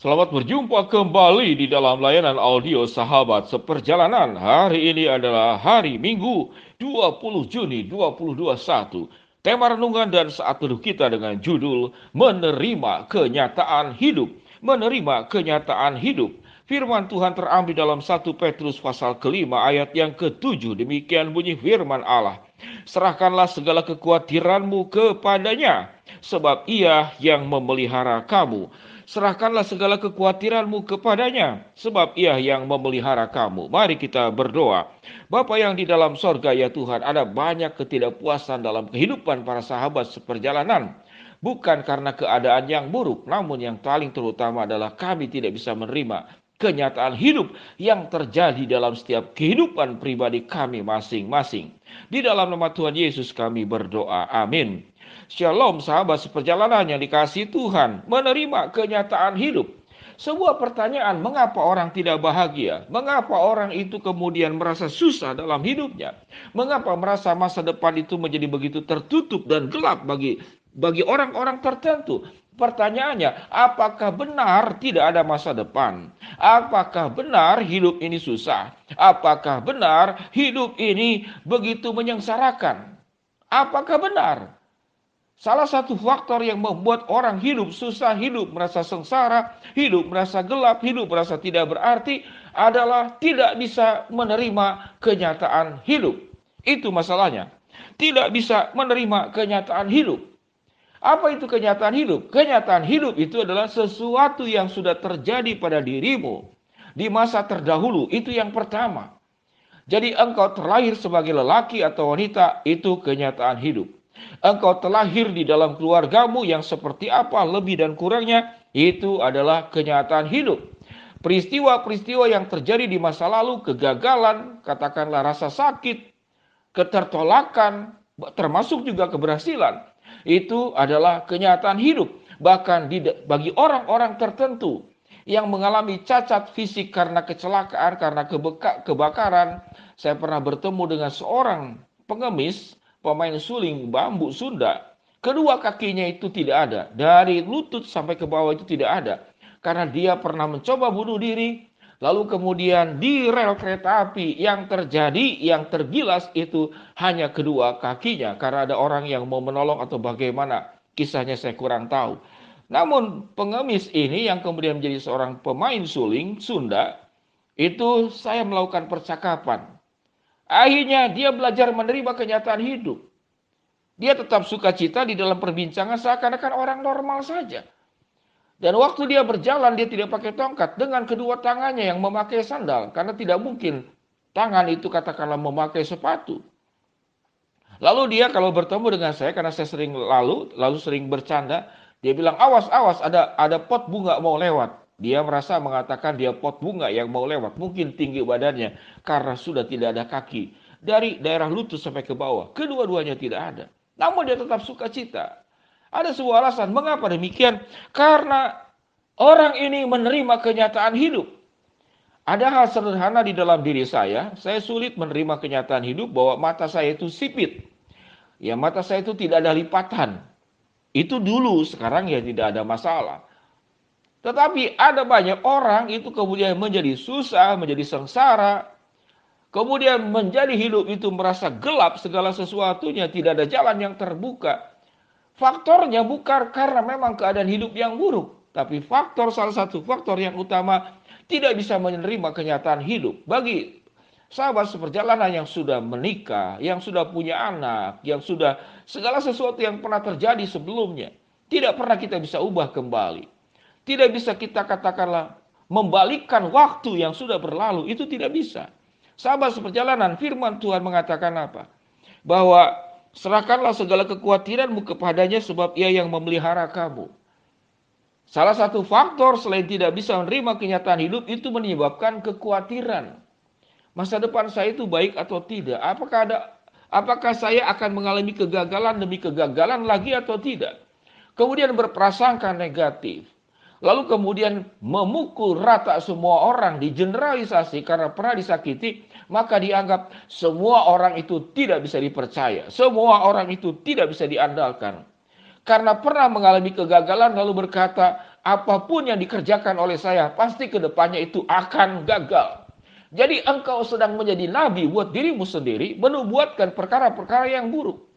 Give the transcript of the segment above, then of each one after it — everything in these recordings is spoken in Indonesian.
Selamat berjumpa kembali di dalam layanan audio sahabat seperjalanan. Hari ini adalah hari Minggu 20 Juni 2021. Tema renungan dan saat teduh kita dengan judul Menerima Kenyataan Hidup. Menerima Kenyataan Hidup. Firman Tuhan terambil dalam 1 Petrus pasal kelima ayat yang ketujuh. Demikian bunyi firman Allah. Serahkanlah segala kekhawatiranmu kepadanya, sebab ia yang memelihara kamu serahkanlah segala kekhawatiranmu kepadanya, sebab ia yang memelihara kamu. Mari kita berdoa. Bapa yang di dalam sorga ya Tuhan, ada banyak ketidakpuasan dalam kehidupan para sahabat seperjalanan. Bukan karena keadaan yang buruk, namun yang paling terutama adalah kami tidak bisa menerima kenyataan hidup yang terjadi dalam setiap kehidupan pribadi kami masing-masing. Di dalam nama Tuhan Yesus kami berdoa. Amin. Shalom sahabat seperjalanan yang dikasih Tuhan, menerima kenyataan hidup. Sebuah pertanyaan, mengapa orang tidak bahagia? Mengapa orang itu kemudian merasa susah dalam hidupnya? Mengapa merasa masa depan itu menjadi begitu tertutup dan gelap bagi bagi orang-orang tertentu? Pertanyaannya, apakah benar tidak ada masa depan? Apakah benar hidup ini susah? Apakah benar hidup ini begitu menyengsarakan? Apakah benar? Salah satu faktor yang membuat orang hidup susah, hidup merasa sengsara, hidup merasa gelap, hidup merasa tidak berarti adalah tidak bisa menerima kenyataan hidup. Itu masalahnya. Tidak bisa menerima kenyataan hidup. Apa itu kenyataan hidup? Kenyataan hidup itu adalah sesuatu yang sudah terjadi pada dirimu di masa terdahulu. Itu yang pertama. Jadi engkau terlahir sebagai lelaki atau wanita itu kenyataan hidup. Engkau terlahir di dalam keluargamu yang seperti apa, lebih dan kurangnya, itu adalah kenyataan hidup. Peristiwa-peristiwa yang terjadi di masa lalu, kegagalan, katakanlah rasa sakit, ketertolakan, termasuk juga keberhasilan, itu adalah kenyataan hidup. Bahkan di, bagi orang-orang tertentu yang mengalami cacat fisik karena kecelakaan, karena kebeka, kebakaran, saya pernah bertemu dengan seorang pengemis pemain suling bambu Sunda, kedua kakinya itu tidak ada. Dari lutut sampai ke bawah itu tidak ada. Karena dia pernah mencoba bunuh diri, lalu kemudian di rel kereta api yang terjadi, yang tergilas itu hanya kedua kakinya. Karena ada orang yang mau menolong atau bagaimana, kisahnya saya kurang tahu. Namun pengemis ini yang kemudian menjadi seorang pemain suling Sunda, itu saya melakukan percakapan Akhirnya dia belajar menerima kenyataan hidup. Dia tetap suka cita di dalam perbincangan seakan-akan orang normal saja. Dan waktu dia berjalan dia tidak pakai tongkat dengan kedua tangannya yang memakai sandal karena tidak mungkin tangan itu katakanlah memakai sepatu. Lalu dia kalau bertemu dengan saya karena saya sering lalu lalu sering bercanda, dia bilang awas awas ada ada pot bunga mau lewat. Dia merasa mengatakan dia pot bunga yang mau lewat, mungkin tinggi badannya karena sudah tidak ada kaki. Dari daerah lutut sampai ke bawah, kedua-duanya tidak ada. Namun dia tetap suka cita. Ada sebuah alasan mengapa demikian? Karena orang ini menerima kenyataan hidup. Ada hal sederhana di dalam diri saya, saya sulit menerima kenyataan hidup bahwa mata saya itu sipit. Ya mata saya itu tidak ada lipatan. Itu dulu, sekarang ya tidak ada masalah. Tetapi ada banyak orang itu kemudian menjadi susah, menjadi sengsara, kemudian menjadi hidup itu merasa gelap segala sesuatunya, tidak ada jalan yang terbuka. Faktornya bukan karena memang keadaan hidup yang buruk, tapi faktor salah satu faktor yang utama tidak bisa menerima kenyataan hidup. Bagi sahabat seperjalanan yang sudah menikah, yang sudah punya anak, yang sudah segala sesuatu yang pernah terjadi sebelumnya, tidak pernah kita bisa ubah kembali. Tidak bisa kita katakanlah membalikkan waktu yang sudah berlalu, itu tidak bisa. Sahabat seperjalanan, firman Tuhan mengatakan apa? Bahwa serahkanlah segala kekhawatiranmu kepadanya sebab ia yang memelihara kamu. Salah satu faktor selain tidak bisa menerima kenyataan hidup itu menyebabkan kekhawatiran. Masa depan saya itu baik atau tidak? Apakah ada apakah saya akan mengalami kegagalan demi kegagalan lagi atau tidak? Kemudian berprasangka negatif lalu kemudian memukul rata semua orang digeneralisasi karena pernah disakiti, maka dianggap semua orang itu tidak bisa dipercaya, semua orang itu tidak bisa diandalkan. Karena pernah mengalami kegagalan lalu berkata, apapun yang dikerjakan oleh saya pasti ke depannya itu akan gagal. Jadi engkau sedang menjadi nabi buat dirimu sendiri, menubuatkan perkara-perkara yang buruk.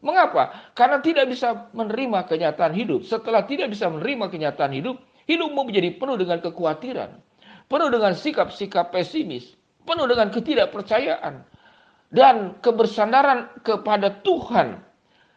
Mengapa? Karena tidak bisa menerima kenyataan hidup. Setelah tidak bisa menerima kenyataan hidup, hidupmu menjadi penuh dengan kekhawatiran, penuh dengan sikap-sikap pesimis, penuh dengan ketidakpercayaan, dan kebersandaran kepada Tuhan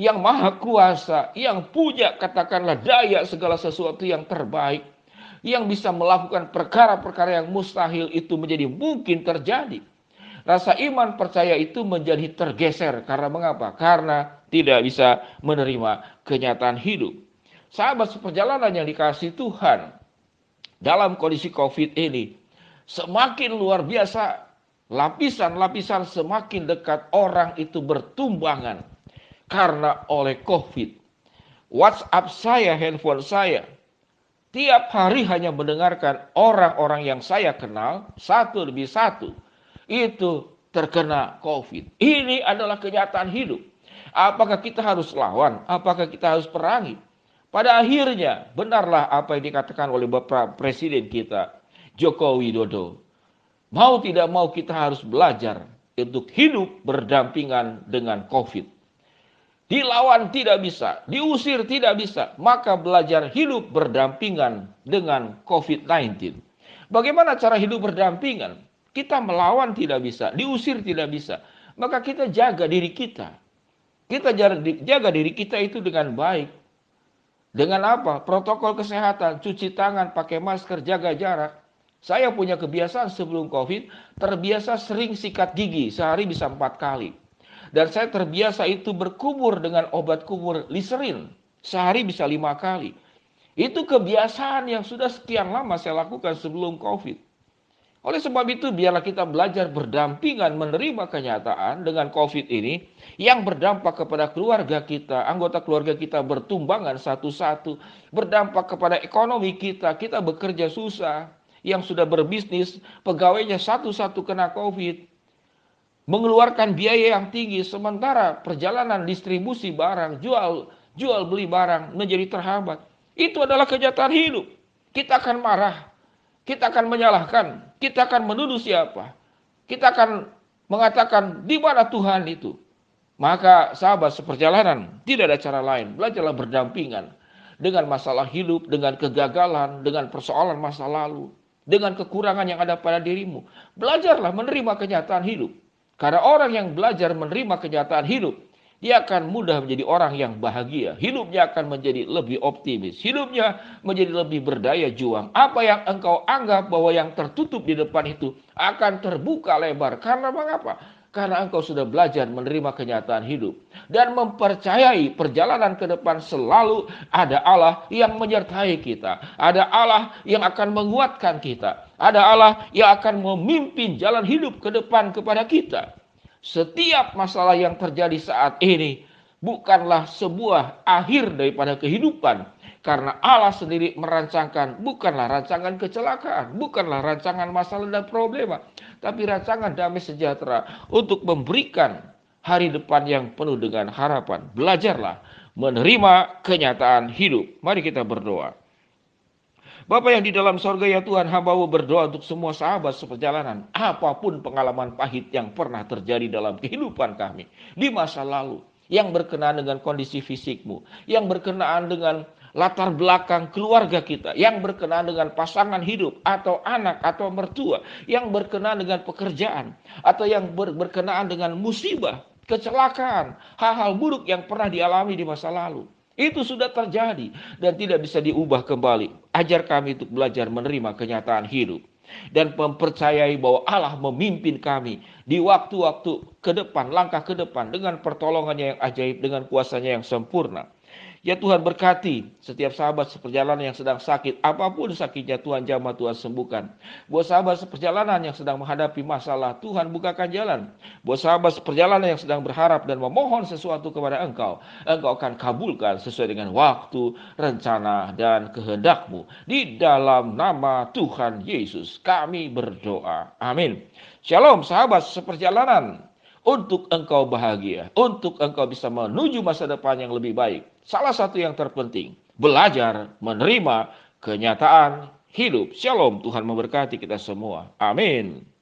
yang maha kuasa, yang punya katakanlah daya segala sesuatu yang terbaik, yang bisa melakukan perkara-perkara yang mustahil itu menjadi mungkin terjadi. Rasa iman percaya itu menjadi tergeser karena mengapa? Karena tidak bisa menerima kenyataan hidup. Sahabat seperjalanan yang dikasih Tuhan dalam kondisi COVID ini semakin luar biasa lapisan-lapisan semakin dekat orang itu bertumbangan karena oleh COVID. WhatsApp saya, handphone saya, tiap hari hanya mendengarkan orang-orang yang saya kenal satu demi satu itu terkena COVID. Ini adalah kenyataan hidup. Apakah kita harus lawan? Apakah kita harus perangi? Pada akhirnya, benarlah apa yang dikatakan oleh Bapak Presiden kita, Joko Widodo. Mau tidak mau kita harus belajar untuk hidup berdampingan dengan COVID. Dilawan tidak bisa, diusir tidak bisa, maka belajar hidup berdampingan dengan COVID-19. Bagaimana cara hidup berdampingan? Kita melawan tidak bisa, diusir tidak bisa. Maka kita jaga diri kita. Kita jaga diri kita itu dengan baik. Dengan apa? Protokol kesehatan, cuci tangan, pakai masker, jaga jarak. Saya punya kebiasaan sebelum COVID, terbiasa sering sikat gigi, sehari bisa empat kali. Dan saya terbiasa itu berkumur dengan obat kumur liserin, sehari bisa lima kali. Itu kebiasaan yang sudah sekian lama saya lakukan sebelum COVID. Oleh sebab itu biarlah kita belajar berdampingan menerima kenyataan dengan COVID ini yang berdampak kepada keluarga kita, anggota keluarga kita bertumbangan satu-satu, berdampak kepada ekonomi kita, kita bekerja susah, yang sudah berbisnis, pegawainya satu-satu kena COVID, mengeluarkan biaya yang tinggi sementara perjalanan distribusi barang, jual jual beli barang menjadi terhambat. Itu adalah kejahatan hidup. Kita akan marah, kita akan menyalahkan, kita akan menuduh siapa, kita akan mengatakan di mana Tuhan itu. Maka sahabat seperjalanan tidak ada cara lain, belajarlah berdampingan dengan masalah hidup, dengan kegagalan, dengan persoalan masa lalu, dengan kekurangan yang ada pada dirimu. Belajarlah menerima kenyataan hidup. Karena orang yang belajar menerima kenyataan hidup, dia akan mudah menjadi orang yang bahagia. Hidupnya akan menjadi lebih optimis. Hidupnya menjadi lebih berdaya juang. Apa yang engkau anggap bahwa yang tertutup di depan itu akan terbuka lebar. Karena mengapa? Karena engkau sudah belajar menerima kenyataan hidup dan mempercayai perjalanan ke depan selalu ada Allah yang menyertai kita, ada Allah yang akan menguatkan kita, ada Allah yang akan memimpin jalan hidup ke depan kepada kita setiap masalah yang terjadi saat ini bukanlah sebuah akhir daripada kehidupan karena Allah sendiri merancangkan bukanlah rancangan kecelakaan, bukanlah rancangan masalah dan problema, tapi rancangan damai sejahtera untuk memberikan hari depan yang penuh dengan harapan. Belajarlah menerima kenyataan hidup. Mari kita berdoa. Bapak yang di dalam sorga ya Tuhan hamba berdoa untuk semua sahabat seperjalanan. Apapun pengalaman pahit yang pernah terjadi dalam kehidupan kami. Di masa lalu. Yang berkenaan dengan kondisi fisikmu. Yang berkenaan dengan latar belakang keluarga kita, yang berkenaan dengan pasangan hidup atau anak atau mertua, yang berkenaan dengan pekerjaan atau yang ber berkenaan dengan musibah, kecelakaan, hal-hal buruk yang pernah dialami di masa lalu. Itu sudah terjadi dan tidak bisa diubah kembali. Ajar kami untuk belajar menerima kenyataan hidup dan mempercayai bahwa Allah memimpin kami di waktu-waktu ke depan, langkah ke depan dengan pertolongannya yang ajaib, dengan kuasanya yang sempurna. Ya Tuhan berkati setiap sahabat seperjalanan yang sedang sakit, apapun sakitnya Tuhan jamah Tuhan sembuhkan. Buat sahabat seperjalanan yang sedang menghadapi masalah, Tuhan bukakan jalan. Buat sahabat seperjalanan yang sedang berharap dan memohon sesuatu kepada Engkau, Engkau akan kabulkan sesuai dengan waktu, rencana, dan kehendakmu. Di dalam nama Tuhan Yesus kami berdoa. Amin. Shalom sahabat seperjalanan untuk engkau bahagia, untuk engkau bisa menuju masa depan yang lebih baik. Salah satu yang terpenting, belajar menerima kenyataan hidup. Shalom, Tuhan memberkati kita semua. Amin.